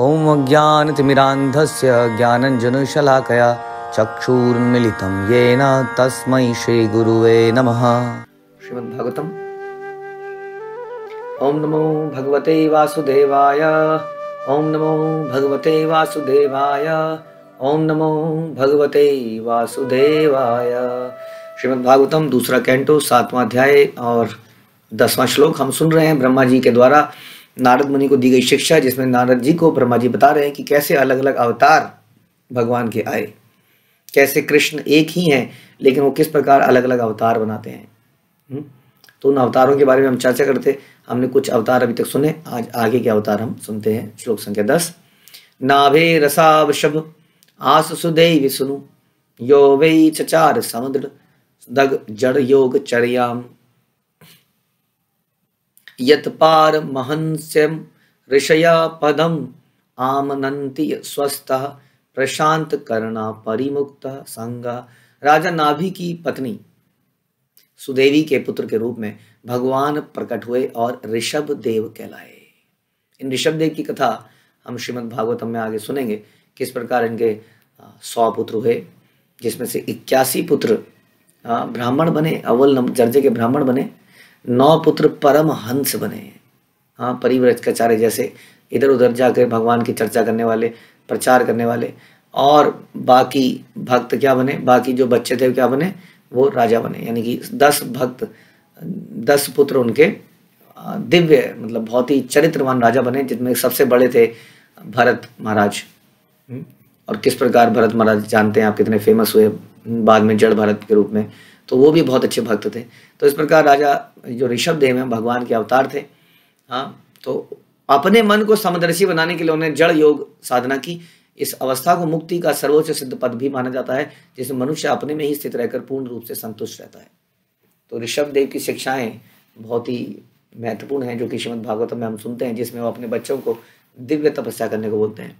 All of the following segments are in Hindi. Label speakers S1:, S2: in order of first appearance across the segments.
S1: ओम ॐ अज्ञानतिमिरान्धस्य ज्ञानञ्जनशलाकया चक्षुर्मिलितं येन तस्मै श्रीगुरुवे नम श्रीमद्भागवत ॐ नमो भगवते वासुदेवाय ॐ नमो भगवते वासुदेवाय ॐ नमो भगवते वासुदेवाय श्रीमद्भागवतम दूसरा कैंटो सातवां अध्याय और दसवां श्लोक हम सुन रहे हैं ब्रह्मा जी के द्वारा नारद मुनि को दी गई शिक्षा जिसमें नारद जी को ब्रह्मा जी बता रहे हैं कि कैसे अलग अलग अवतार भगवान के आए कैसे कृष्ण एक ही हैं लेकिन वो किस प्रकार अलग अलग अवतार बनाते हैं हुँ? हम्म? तो उन अवतारों के बारे में हम चर्चा करते हमने कुछ अवतार अभी तक सुने आज आगे के अवतार हम सुनते हैं श्लोक संख्या दस नाभे रसावशभ आस सुदे विष्णु यो वे चचार समुद्र दग जड़ योग चरयाम यत्पार महंस्यम ऋषया पदम आमनंती स्वस्थ प्रशांत करना परिमुक्त संग राजा नाभि की पत्नी सुदेवी के पुत्र के रूप में भगवान प्रकट हुए और ऋषभ देव कहलाए इन ऋषभ देव की कथा हम श्रीमद् भागवतम में आगे सुनेंगे किस प्रकार इनके सौ पुत्र हुए जिसमें से इक्यासी पुत्र ब्राह्मण बने अव्वल जर्जे के ब्राह्मण बने नौ पुत्र परम हंस बने हाँ हाँ परिव्रजकाचार्य जैसे इधर उधर जाकर भगवान की चर्चा करने वाले प्रचार करने वाले और बाकी भक्त क्या बने बाकी जो बच्चे थे क्या बने वो राजा बने यानी कि दस भक्त दस पुत्र उनके दिव्य मतलब बहुत ही चरित्रवान राजा बने जिनमें सबसे बड़े थे भरत महाराज हम्म। और किस प्रकार भरत महाराज जानते हैं आप कितने फेमस हुए बाद में जड़ भरत के रूप में तो वो भी बहुत अच्छे भक्त थे तो इस प्रकार राजा जो ऋषभ देव हैं भगवान के अवतार थे हाँ तो अपने मन को समदर्शी बनाने के लिए उन्होंने जड़ योग साधना की इस अवस्था को मुक्ति का सर्वोच्च सिद्ध पद भी माना जाता है जिसमें मनुष्य अपने में ही स्थित रहकर पूर्ण रूप से संतुष्ट रहता है तो ऋषभ देव की शिक्षाएं बहुत ही महत्वपूर्ण हैं जो कि श्रीमद भागवत में हम सुनते हैं जिसमें वो अपने बच्चों को दिव्य तपस्या करने को बोलते हैं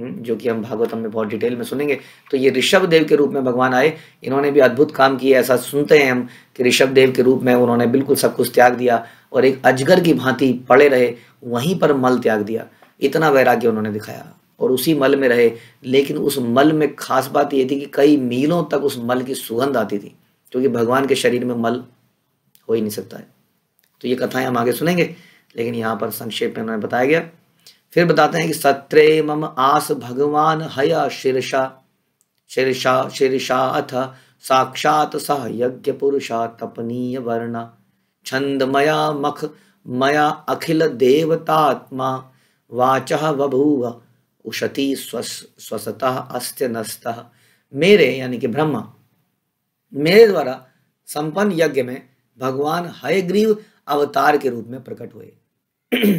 S1: हम्म, जो कि हम भागवतम में बहुत डिटेल में सुनेंगे तो ये ऋषभ देव के रूप में भगवान आए इन्होंने भी अद्भुत काम किया ऐसा सुनते हैं हम कि ऋषभ देव के रूप में उन्होंने बिल्कुल सब कुछ त्याग दिया और एक अजगर की भांति पड़े रहे वहीं पर मल त्याग दिया इतना वैराग्य उन्होंने दिखाया और उसी मल में रहे लेकिन उस मल में खास बात यह थी कि कई मीलों तक उस मल की सुगंध आती थी क्योंकि भगवान के शरीर में मल हो ही नहीं सकता है तो ये कथाएं हम आगे सुनेंगे लेकिन यहाँ पर संक्षेप में उन्होंने बताया गया फिर बताते हैं कि सत्रे मम आस भगवान हय शीर्षा शीर्षा शीर्षा अथ साक्षात सह यज्ञ पुरुषा तपनीय वर्णा छंद मया मख मया अखिल देवतात्मा वाच बभूव उशति स्वस स्वसतः अस्त नस्त मेरे यानी कि ब्रह्मा मेरे द्वारा संपन्न यज्ञ में भगवान हयग्रीव अवतार के रूप में प्रकट हुए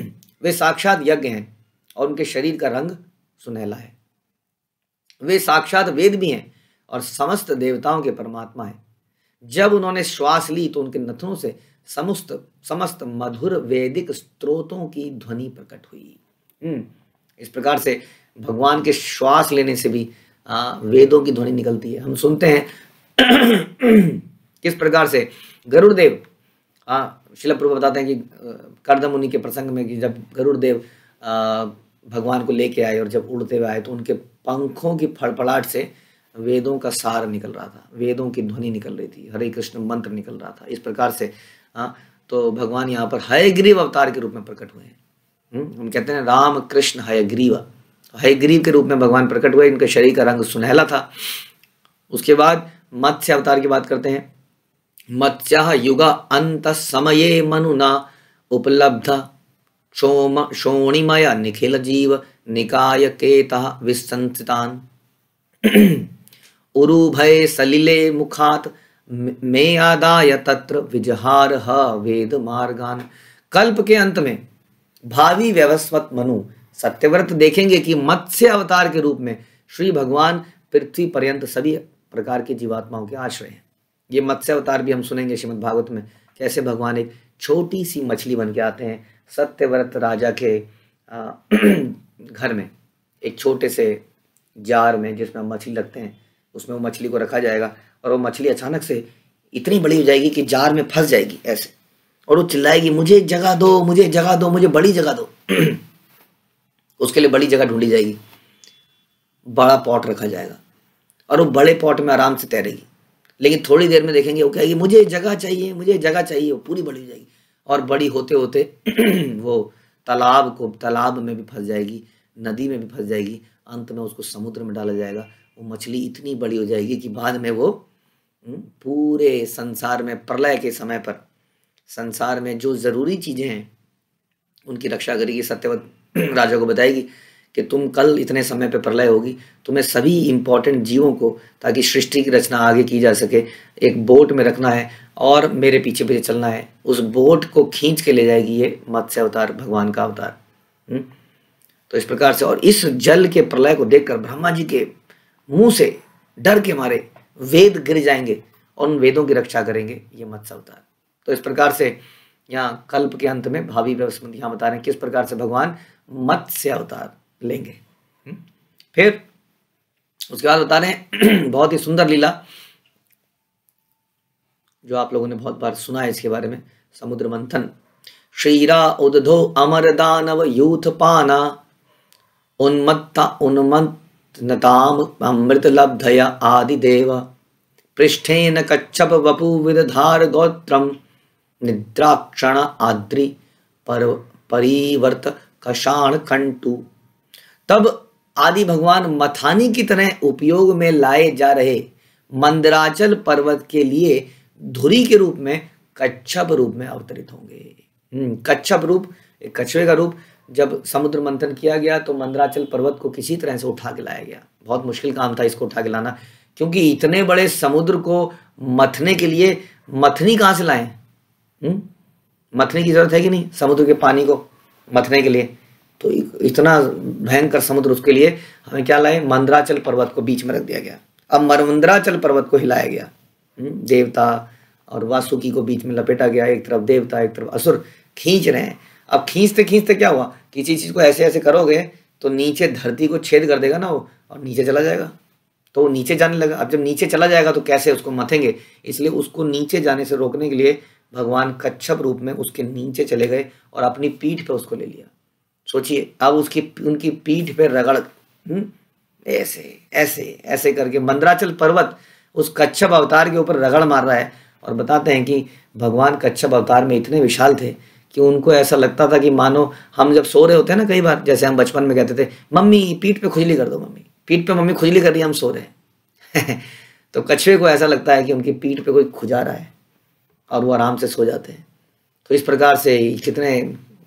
S1: वे साक्षात यज्ञ हैं और उनके शरीर का रंग सुनहला है वे साक्षात वेद भी हैं और समस्त देवताओं के परमात्मा हैं जब उन्होंने श्वास ली तो उनके नथनों से समस्त समस्त मधुर वैदिक स्त्रोतों की ध्वनि प्रकट हुई हम्म, इस प्रकार से भगवान के श्वास लेने से भी आ, वेदों की ध्वनि निकलती है हम सुनते हैं किस प्रकार से गरुड़देव हाँ शिलप्रूप बताते हैं कि कर्दमुनि के प्रसंग में कि जब गरुड़देव देव भगवान को लेके आए और जब उड़ते हुए आए तो उनके पंखों की फड़फड़ाहट से वेदों का सार निकल रहा था वेदों की ध्वनि निकल रही थी हरे कृष्ण मंत्र निकल रहा था इस प्रकार से हाँ तो भगवान यहाँ पर हयग्रीव अवतार के रूप में प्रकट हुए हैं हम्म, हम कहते हैं राम कृष्ण हयग्रीव तो हयग्रीव के रूप में भगवान प्रकट हुए इनके शरीर का रंग सुनहला था उसके बाद मत्स्य अवतार की बात करते हैं मत्स्य युगा अंत समय मनुना उपलब्ध क्षोम शोणिमय निखिल जीव निकाय केतः विसंसितान उरुभय सलिले मुखात मे आदाय तत्र विजहार ह वेद मार्गान कल्प के अंत में भावी व्यवस्वत मनु सत्यव्रत देखेंगे कि मत्स्य अवतार के रूप में श्री भगवान पृथ्वी पर्यंत सभी प्रकार के जीवात्माओं के आश्रय हैं ये मत्स्य अवतार भी हम सुनेंगे श्रीमद भागवत में कैसे भगवान एक छोटी सी मछली बन के आते हैं सत्यव्रत राजा के घर में एक छोटे से जार में जिसमें मछली रखते हैं उसमें वो मछली को रखा जाएगा और वो मछली अचानक से इतनी बड़ी हो जाएगी कि जार में फंस जाएगी ऐसे और वो चिल्लाएगी मुझे जगह दो मुझे जगह दो मुझे बड़ी जगह दो उसके लिए बड़ी जगह ढूंढी जाएगी बड़ा पॉट रखा जाएगा और वो बड़े पॉट में आराम से तैरेगी लेकिन थोड़ी देर में देखेंगे वो कहेगी मुझे जगह चाहिए मुझे जगह चाहिए वो पूरी बड़ी हो जाएगी और बड़ी होते होते वो तालाब को तालाब में भी फंस जाएगी नदी में भी फंस जाएगी अंत में उसको समुद्र में डाला जाएगा वो मछली इतनी बड़ी हो जाएगी कि बाद में वो हम्म, पूरे संसार में प्रलय के समय पर संसार में जो ज़रूरी चीज़ें हैं उनकी रक्षा करेगी सत्यवत राजा को बताएगी कि तुम कल इतने समय पे प्रलय होगी तुम्हें सभी इंपॉर्टेंट जीवों को ताकि सृष्टि की रचना आगे की जा सके एक बोट में रखना है और मेरे पीछे पीछे चलना है उस बोट को खींच के ले जाएगी ये मत्स्य अवतार भगवान का अवतार हम्म? तो इस प्रकार से और इस जल के प्रलय को देखकर ब्रह्मा जी के मुंह से डर के मारे वेद गिर जाएंगे और उन वेदों की रक्षा करेंगे ये मत्स्य अवतार तो इस प्रकार से यहाँ कल्प के अंत में भावी व्यवस्था यहाँ बता रहे हैं किस प्रकार से भगवान मत्स्य अवतार लेंगे हम्म? फिर उसके बाद बता रहे हैं बहुत ही सुंदर लीला जो आप लोगों ने बहुत बार सुना है इसके बारे में समुद्र मंथन श्रीरा उदो अमर दानव यूथ पाना उन्मत्ता उन्मत्ताम अमृत लब्धया आदिदेव पृष्ठेन कच्छप वपु विदधार गोत्रम निद्राक्षण आद्रि पर परिवर्त कषाण कंटू तब आदि भगवान मथानी की तरह उपयोग में लाए जा रहे मंदराचल पर्वत के लिए धुरी के रूप में कच्छप रूप में अवतरित होंगे हम्म, कच्छप रूप कछुए का रूप जब समुद्र मंथन किया गया तो मंदराचल पर्वत को किसी तरह से उठा के लाया गया बहुत मुश्किल काम था इसको उठा के लाना क्योंकि इतने बड़े समुद्र को मथने के लिए मथनी कहाँ से लाएं हम्म, मथने की जरूरत है कि नहीं समुद्र के पानी को मथने के लिए तो इतना भयंकर समुद्र उसके लिए हमें क्या लाए मंद्राचल पर्वत को बीच में रख दिया गया अब मरमंदराचल पर्वत को हिलाया गया हम्म, देवता और वासुकी को बीच में लपेटा गया एक तरफ देवता एक तरफ असुर खींच रहे हैं अब खींचते खींचते क्या हुआ किसी चीज़ को ऐसे ऐसे करोगे तो नीचे धरती को छेद कर देगा ना वो और नीचे चला जाएगा तो वो नीचे जाने लगा अब जब नीचे चला जाएगा तो कैसे उसको मथेंगे इसलिए उसको नीचे जाने से रोकने के लिए भगवान कच्छप रूप में उसके नीचे चले गए और अपनी पीठ पर उसको ले लिया सोचिए अब उसकी उनकी पीठ पे रगड़ हम्म, ऐसे ऐसे ऐसे करके मंद्राचल पर्वत उस कच्छप अवतार के ऊपर रगड़ मार रहा है और बताते हैं कि भगवान कच्छप अवतार में इतने विशाल थे कि उनको ऐसा लगता था कि मानो हम जब सो रहे होते हैं ना कई बार जैसे हम बचपन में कहते थे मम्मी पीठ पे खुजली कर दो मम्मी पीठ पे मम्मी खुजली कर रही हम सो रहे हैं तो कछुए को ऐसा लगता है कि उनकी पीठ पे कोई खुजा रहा है और वो आराम से सो जाते हैं तो इस प्रकार से कितने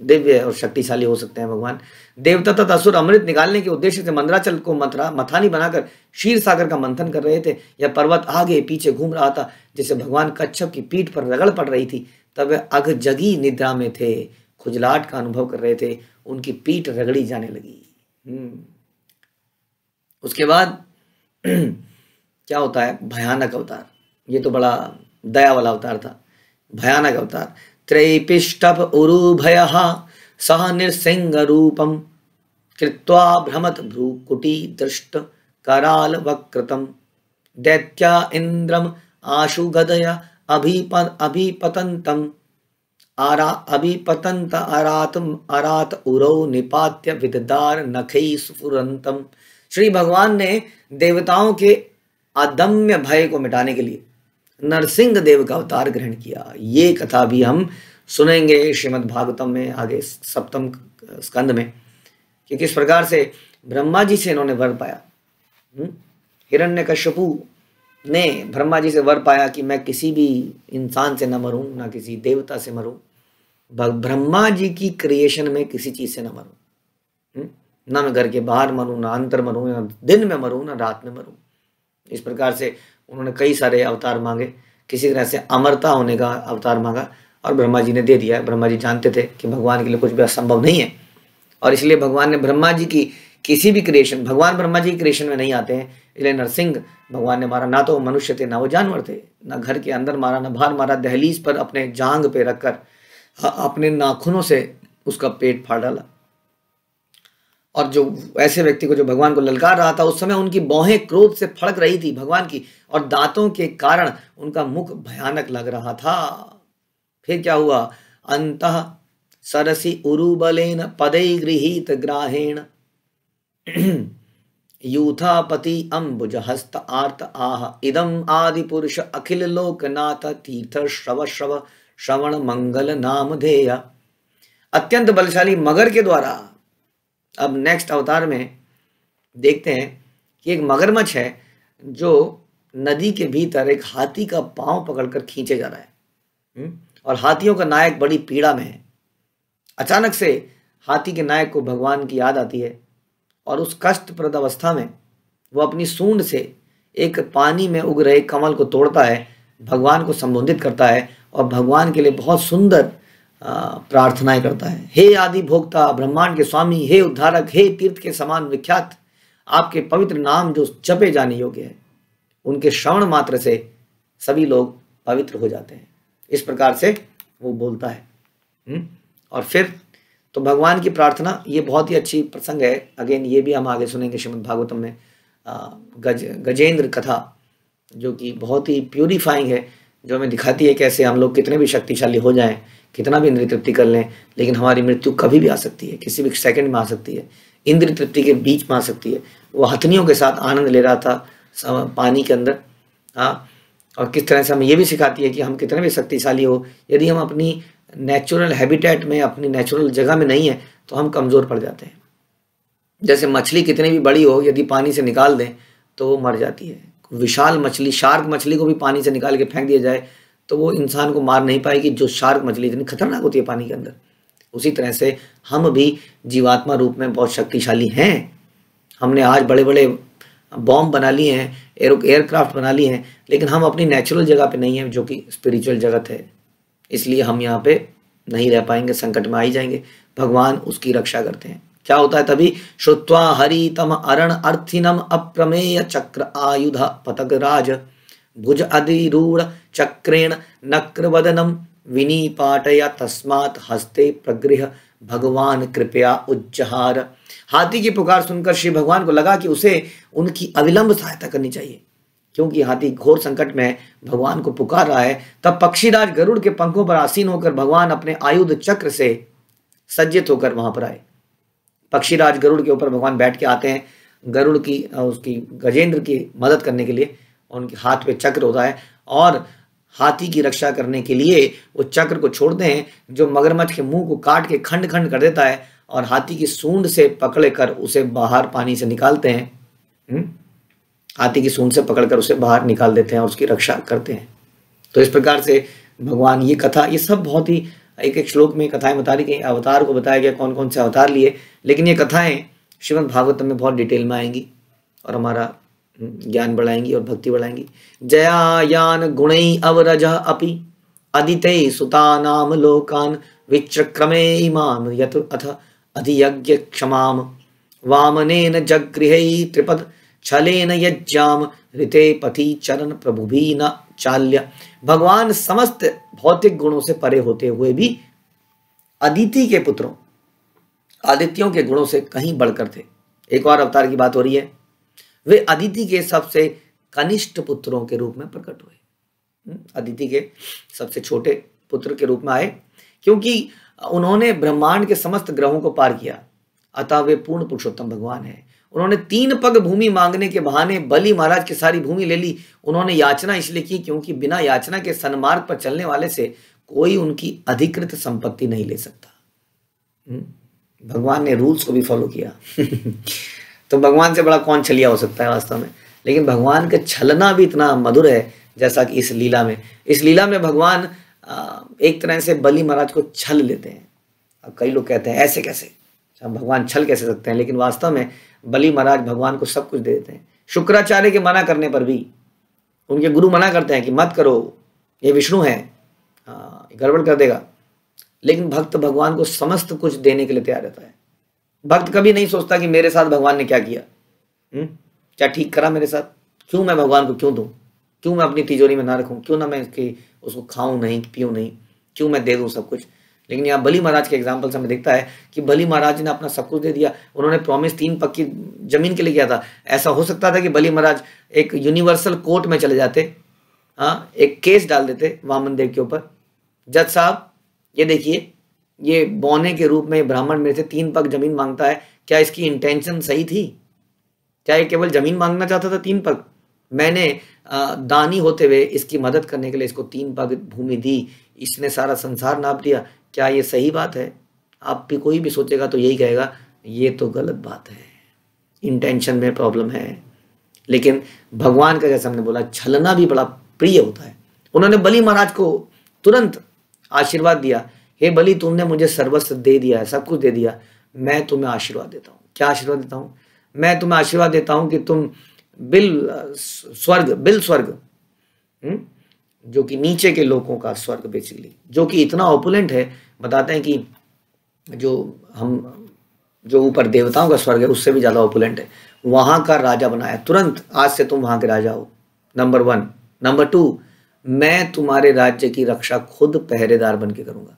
S1: दिव्य और शक्तिशाली हो सकते हैं भगवान देवता तथा असुर अमृत निकालने के उद्देश्य से मंदराचल को मथरा मथानी बनाकर क्षीर सागर का मंथन कर रहे थे यह पर्वत आगे पीछे घूम रहा था जिसे भगवान कच्छप की पीठ पर रगड़ पड़ रही थी तब वे अघ जगी निद्रा में थे खुजलाट का अनुभव कर रहे थे उनकी पीठ रगड़ी जाने लगी हम्म। उसके बाद क्या होता है भयानक अवतार ये तो बड़ा दया वाला अवतार था भयानक अवतार त्रैपिष्टप उरुभय सह कृत्वा भ्रमत भ्रूकुटी दृष्ट कराल वक्रतम दैत्या इंद्रम आशुगदय गदया अभिप आरा अभिपतंत अरात अरात उरौ निपात्य विददार नखई स्फुरंतम श्री भगवान ने देवताओं के अदम्य भय को मिटाने के लिए नरसिंह देव का अवतार ग्रहण किया ये कथा भी हम सुनेंगे श्रीमद् भागवतम में आगे सप्तम स्कंद में कि किस प्रकार से ब्रह्मा जी से इन्होंने वर पाया हम्म? हिरण्य कश्यपु ने ब्रह्मा जी से वर पाया कि मैं किसी भी इंसान से न मरूं ना किसी देवता से मरूं ब्रह्मा जी की क्रिएशन में किसी चीज़ से ना मरूं हम्म? ना मैं घर के बाहर मरूं ना अंतर मरूं ना दिन में मरूं ना रात में मरूं इस प्रकार से उन्होंने कई सारे अवतार मांगे किसी तरह से अमरता होने का अवतार मांगा और ब्रह्मा जी ने दे दिया ब्रह्मा जी जानते थे कि भगवान के लिए कुछ भी असंभव नहीं है और इसलिए भगवान ने ब्रह्मा जी की किसी भी क्रिएशन भगवान ब्रह्मा जी की क्रिएशन में नहीं आते हैं इसलिए नरसिंह भगवान ने मारा ना तो मनुष्य थे ना वो जानवर थे ना घर के अंदर मारा ना बाहर मारा दहलीज पर अपने जांग पे रखकर अपने नाखूनों से उसका पेट फाड़ डाला और जो ऐसे व्यक्ति को जो भगवान को ललकार रहा था उस समय उनकी बौहें क्रोध से फड़क रही थी भगवान की और दांतों के कारण उनका मुख भयानक लग रहा था फिर क्या हुआ अंत सरसी उरुबलेन पदई गृहित ग्राहेण यूथापति अम्बुज हस्त आर्त आह इदम आदि पुरुष अखिल लोकनाथ तीर्थ श्रव श्रव श्रवण मंगल नाम अत्यंत बलशाली मगर के द्वारा अब नेक्स्ट अवतार में देखते हैं कि एक मगरमच्छ है जो नदी के भीतर एक हाथी का पांव पकड़कर खींचे जा रहा है हम्म? और हाथियों का नायक बड़ी पीड़ा में है अचानक से हाथी के नायक को भगवान की याद आती है और उस कष्टप्रद अवस्था में वो अपनी सूंड से एक पानी में उग रहे कमल को तोड़ता है भगवान को संबोधित करता है और भगवान के लिए बहुत सुंदर प्रार्थनाएं करता है हे आदि भोक्ता ब्रह्मांड के स्वामी हे उद्धारक हे तीर्थ के समान विख्यात आपके पवित्र नाम जो जपे जाने योग्य है उनके श्रवण मात्र से सभी लोग पवित्र हो जाते हैं इस प्रकार से वो बोलता है हम्म? और फिर तो भगवान की प्रार्थना ये बहुत ही अच्छी प्रसंग है अगेन ये भी हम आगे सुनेंगे श्रीमद भागवतम में गज गजेंद्र कथा जो कि बहुत ही प्योरीफाइंग है जो हमें दिखाती है कैसे हम लोग कितने भी शक्तिशाली हो जाएं कितना भी इंद्रिय तृप्ति कर लें लेकिन हमारी मृत्यु कभी भी आ सकती है किसी भी सेकंड में आ सकती है इंद्रिय तृप्ति के बीच में आ सकती है वह हथनियों के साथ आनंद ले रहा था पानी के अंदर हाँ और किस तरह से हमें ये भी सिखाती है कि हम कितने भी शक्तिशाली हो यदि हम अपनी नेचुरल हैबिटेट में अपनी नेचुरल जगह में नहीं है तो हम कमज़ोर पड़ जाते हैं जैसे मछली कितनी भी बड़ी हो यदि पानी से निकाल दें तो वो मर जाती है विशाल मछली शार्क मछली को भी पानी से निकाल के फेंक दिया जाए तो वो इंसान को मार नहीं पाएगी जो शार्क मछली इतनी खतरनाक होती है पानी के अंदर उसी तरह से हम भी जीवात्मा रूप में बहुत शक्तिशाली हैं हमने आज बड़े बड़े बॉम्ब बना लिए हैं एरो एयरक्राफ्ट बना लिए हैं लेकिन हम अपनी नेचुरल जगह पे नहीं हैं जो कि स्पिरिचुअल जगत है इसलिए हम यहाँ पे नहीं रह पाएंगे संकट में आ ही जाएंगे भगवान उसकी रक्षा करते हैं क्या होता है तभी श्रुत्वा हरितम अरण अर्थिनम अप्रमेय चक्र आयुध पतक राज भुज अधिरूढ़ चक्रेण नक्रवदनम विनीपाटया तस्मात हस्ते प्रगृह भगवान कृपया उज्जहार हाथी की पुकार सुनकर श्री भगवान को लगा कि उसे उनकी अविलंब सहायता करनी चाहिए क्योंकि हाथी घोर संकट में भगवान को पुकार रहा है तब पक्षीराज गरुड़ के पंखों पर आसीन होकर भगवान अपने आयुध चक्र से सज्जित होकर वहां पर आए पक्षीराज गरुड़ के ऊपर भगवान बैठ के आते हैं गरुड़ की उसकी गजेंद्र की मदद करने के लिए और उनके हाथ पे चक्र होता है और हाथी की रक्षा करने के लिए वो चक्र को छोड़ते हैं जो मगरमच्छ के मुंह को काट के खंड खंड कर देता है और हाथी की सूंड से पकड़ कर उसे बाहर पानी से निकालते हैं हम्म? हाथी की सूंड से पकड़कर उसे बाहर निकाल देते हैं और उसकी रक्षा करते हैं तो इस प्रकार से भगवान ये कथा ये सब बहुत ही एक एक श्लोक में कथाएं बता रही गई अवतार को बताया गया कौन कौन से अवतार लिए लेकिन ये कथाएं श्रीमद् भागवतम में बहुत डिटेल में आएंगी और हमारा हम्म, ज्ञान बढ़ाएंगी और भक्ति बढ़ाएंगी जया यान गुण अवरज अपि अदित सुता नाम लोकान विचक्रमे इमाम यत अथ अधियज्ञ क्षमा वामनेन जगृह त्रिपद छलेन यज्ञाम ऋते पथि चरण प्रभु भी न चाल्य भगवान समस्त भौतिक गुणों से परे होते हुए भी अदिति के पुत्रों आदित्यों के गुणों से कहीं बढ़कर थे एक और अवतार की बात हो रही है वे अदिति के सबसे कनिष्ठ पुत्रों के रूप में प्रकट हुए हम्म, अदिति के सबसे छोटे पुत्र के रूप में आए क्योंकि उन्होंने ब्रह्मांड के समस्त ग्रहों को पार किया अतः वे पूर्ण पुरुषोत्तम भगवान हैं उन्होंने तीन पग भूमि मांगने के बहाने बलि महाराज की सारी भूमि ले ली उन्होंने याचना इसलिए की क्योंकि बिना याचना के सन्मार्ग पर चलने वाले से कोई उनकी अधिकृत संपत्ति नहीं ले सकता हम्म, भगवान ने रूल्स को भी फॉलो किया तो भगवान से बड़ा कौन छलिया हो सकता है वास्तव में लेकिन भगवान का छलना भी इतना मधुर है जैसा कि इस लीला में इस लीला में भगवान एक तरह से बलि महाराज को छल लेते हैं अब कई लोग कहते हैं ऐसे कैसे हम अच्छा, भगवान छल कैसे सकते हैं लेकिन वास्तव में बलि महाराज भगवान को सब कुछ दे देते हैं शुक्राचार्य के मना करने पर भी उनके गुरु मना करते हैं कि मत करो ये विष्णु है हाँ, गड़बड़ कर देगा लेकिन भक्त भगवान को समस्त कुछ देने के लिए तैयार रहता है भक्त कभी नहीं सोचता कि मेरे साथ भगवान ने क्या किया हुँ? हम्म? क्या ठीक करा मेरे साथ क्यों मैं भगवान को क्यों दूँ क्यों मैं अपनी तिजोरी में ना रखूँ क्यों ना मैं इसकी उसको खाऊं नहीं पीऊँ नहीं क्यों मैं दे दूँ सब कुछ लेकिन यहाँ बली महाराज के एग्जाम्पल से हमें दिखता है कि बली महाराज ने अपना सब कुछ दे दिया उन्होंने प्रॉमिस तीन पक्की जमीन के लिए किया था ऐसा हो सकता था कि बली महाराज एक यूनिवर्सल कोर्ट में चले जाते हाँ एक केस डाल देते वामन देव के ऊपर जज साहब ये देखिए ये बौने के रूप में ब्राह्मण मेरे से तीन पग जमीन मांगता है क्या इसकी इंटेंशन सही थी क्या ये केवल जमीन मांगना चाहता था तीन पग मैंने दानी होते हुए इसकी मदद करने के लिए इसको तीन पग भूमि दी इसने सारा संसार नाप लिया क्या ये सही बात है आप भी कोई भी सोचेगा तो यही कहेगा ये तो गलत बात है इंटेंशन में प्रॉब्लम है लेकिन भगवान का जैसे हमने बोला छलना भी बड़ा प्रिय होता है उन्होंने बलि महाराज को तुरंत आशीर्वाद दिया हे बलि तुमने मुझे सर्वस्व दे दिया है सब कुछ दे दिया मैं तुम्हें आशीर्वाद देता हूँ क्या आशीर्वाद देता हूँ मैं तुम्हें आशीर्वाद देता हूँ कि तुम बिल स्वर्ग बिल स्वर्ग हुँ? हम्म, जो कि नीचे के लोगों का स्वर्ग बेचिकली जो कि इतना ओपुलेंट है बताते हैं कि जो हम जो ऊपर देवताओं का स्वर्ग है उससे भी ज़्यादा ओपुलेंट है वहाँ का राजा बनाया तुरंत आज से तुम वहाँ के राजा हो नंबर वन नंबर टू मैं तुम्हारे राज्य की रक्षा खुद पहरेदार बन के करूँगा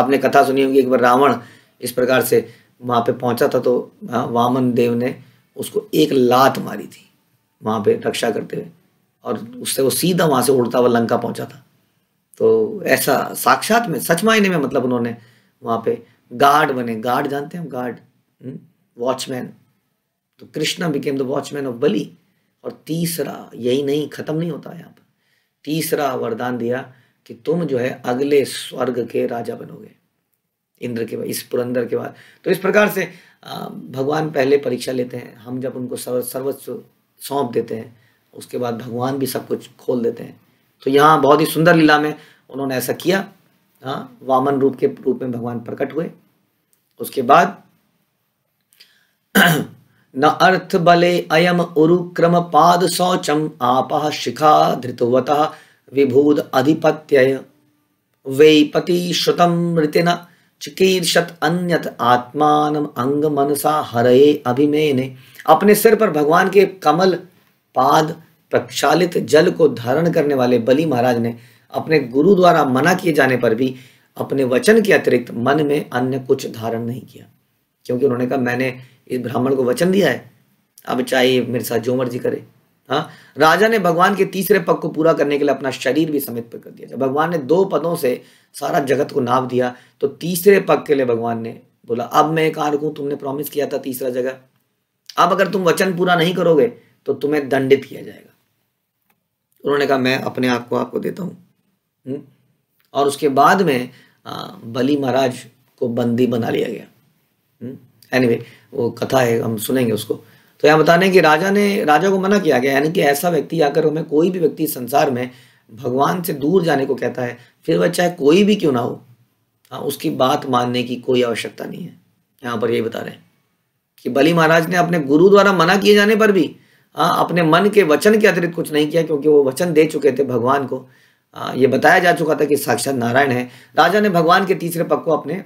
S1: आपने कथा सुनी होगी एक बार रावण इस प्रकार से वहाँ पे पहुँचा था तो हाँ, वामन देव ने उसको एक लात मारी थी वहाँ पे रक्षा करते हुए और उससे वो सीधा वहाँ से उड़ता हुआ लंका पहुँचा था तो ऐसा साक्षात में सच मायने में मतलब उन्होंने वहां पे गार्ड बने गार्ड जानते हैं गार्ड हम्म? वॉचमैन तो Krishna became the watchman of Bali और तीसरा यही नहीं खत्म नहीं होता यहाँ पर तीसरा वरदान दिया कि तुम जो है अगले स्वर्ग के राजा बनोगे इंद्र के बाद इस पुरंदर के बाद तो इस प्रकार से भगवान पहले परीक्षा लेते हैं हम जब उनको सर्व सर्वस्व सौंप देते हैं उसके बाद भगवान भी सब कुछ खोल देते हैं तो यहाँ बहुत ही सुंदर लीला में उन्होंने ऐसा किया हाँ वामन रूप के रूप में भगवान प्रकट हुए उसके बाद न अर्थ बले अयम उरुक्रम पाद शौचम आप शिखा धृतवत विभूद अधिपत्य वेपति श्रुतम चिकीर्षत अन्यत आत्मान अंग मनसा हरये अभिमेने अपने सिर पर भगवान के कमल पाद प्रक्षालित जल को धारण करने वाले बलि महाराज ने अपने गुरु द्वारा मना किए जाने पर भी अपने वचन के अतिरिक्त मन में अन्य कुछ धारण नहीं किया क्योंकि उन्होंने कहा मैंने इस ब्राह्मण को वचन दिया है अब चाहे मेरे साथ जो मर्जी करे हाँ राजा ने भगवान के तीसरे पग को पूरा करने के लिए अपना शरीर भी समित पर कर दिया जब भगवान ने दो पदों से सारा जगत को नाप दिया तो तीसरे पग के लिए भगवान ने बोला अब मैं एक आर्ग हूं तुमने प्रॉमिस किया था तीसरा जगह अब अगर तुम वचन पूरा नहीं करोगे तो तुम्हें दंडित किया जाएगा उन्होंने कहा मैं अपने आप को आपको देता हूं हम्म? और उसके बाद में बली महाराज को बंदी बना लिया गया एनीवे हम्म? anyway, वो कथा है हम सुनेंगे उसको तो यहाँ बताने कि राजा ने राजा को मना किया गया यानी कि ऐसा व्यक्ति आकर हमें कोई भी व्यक्ति संसार में भगवान से दूर जाने को कहता है फिर वह चाहे कोई भी क्यों ना हो हाँ उसकी बात मानने की कोई आवश्यकता नहीं है यहाँ पर यही बता रहे हैं कि बली महाराज ने अपने गुरु द्वारा मना किए जाने पर भी हाँ अपने मन के वचन के अतिरिक्त कुछ नहीं किया क्योंकि वो वचन दे चुके थे भगवान को हाँ, ये बताया जा चुका था कि साक्षात नारायण है राजा ने भगवान के तीसरे पग को अपने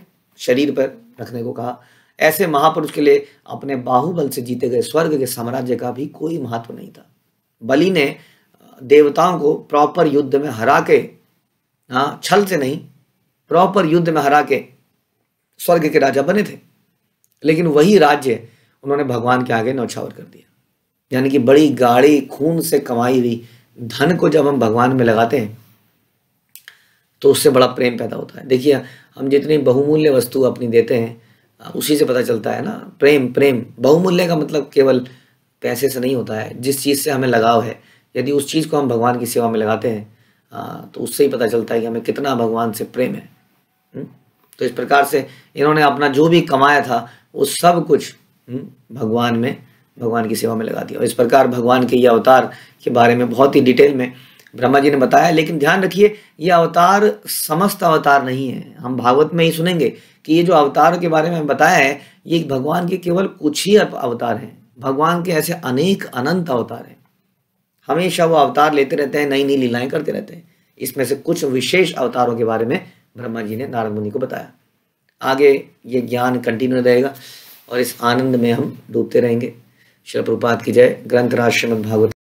S1: शरीर पर रखने को कहा ऐसे महापुरुष के लिए अपने बाहुबल से जीते गए स्वर्ग के साम्राज्य का भी कोई महत्व नहीं था बलि ने देवताओं को प्रॉपर युद्ध में हरा के हाँ छल से नहीं प्रॉपर युद्ध में हरा के स्वर्ग के राजा बने थे लेकिन वही राज्य उन्होंने भगवान के आगे नौछावर कर दिया यानी कि बड़ी गाड़ी खून से कमाई हुई धन को जब हम भगवान में लगाते हैं तो उससे बड़ा प्रेम पैदा होता है देखिए हम जितनी बहुमूल्य वस्तु अपनी देते हैं उसी से पता चलता है ना प्रेम प्रेम बहुमूल्य का मतलब केवल पैसे से नहीं होता है जिस चीज़ से हमें लगाव है यदि उस चीज़ को हम भगवान की सेवा में लगाते हैं तो उससे ही पता चलता है कि हमें कितना भगवान से प्रेम है हम्म? तो इस प्रकार से इन्होंने अपना जो भी कमाया था वो सब कुछ हम्म, भगवान में भगवान की सेवा में लगा दिया और इस प्रकार भगवान के ये अवतार के बारे में बहुत ही डिटेल में ब्रह्मा जी ने बताया लेकिन ध्यान रखिए ये अवतार समस्त अवतार नहीं है हम भागवत में ही सुनेंगे कि ये जो अवतार के बारे में बताया है ये भगवान के केवल कुछ ही अवतार हैं भगवान के ऐसे अनेक अनंत अवतार हैं हमेशा वो अवतार लेते रहते हैं नई नई लीलाएं करते रहते हैं इसमें से कुछ विशेष अवतारों के बारे में ब्रह्मा जी ने नारद मुनि को बताया आगे ये ज्ञान कंटिन्यू रहेगा और इस आनंद में हम डूबते रहेंगे श्रप्रपात की जय ग्रंथ राज भागवत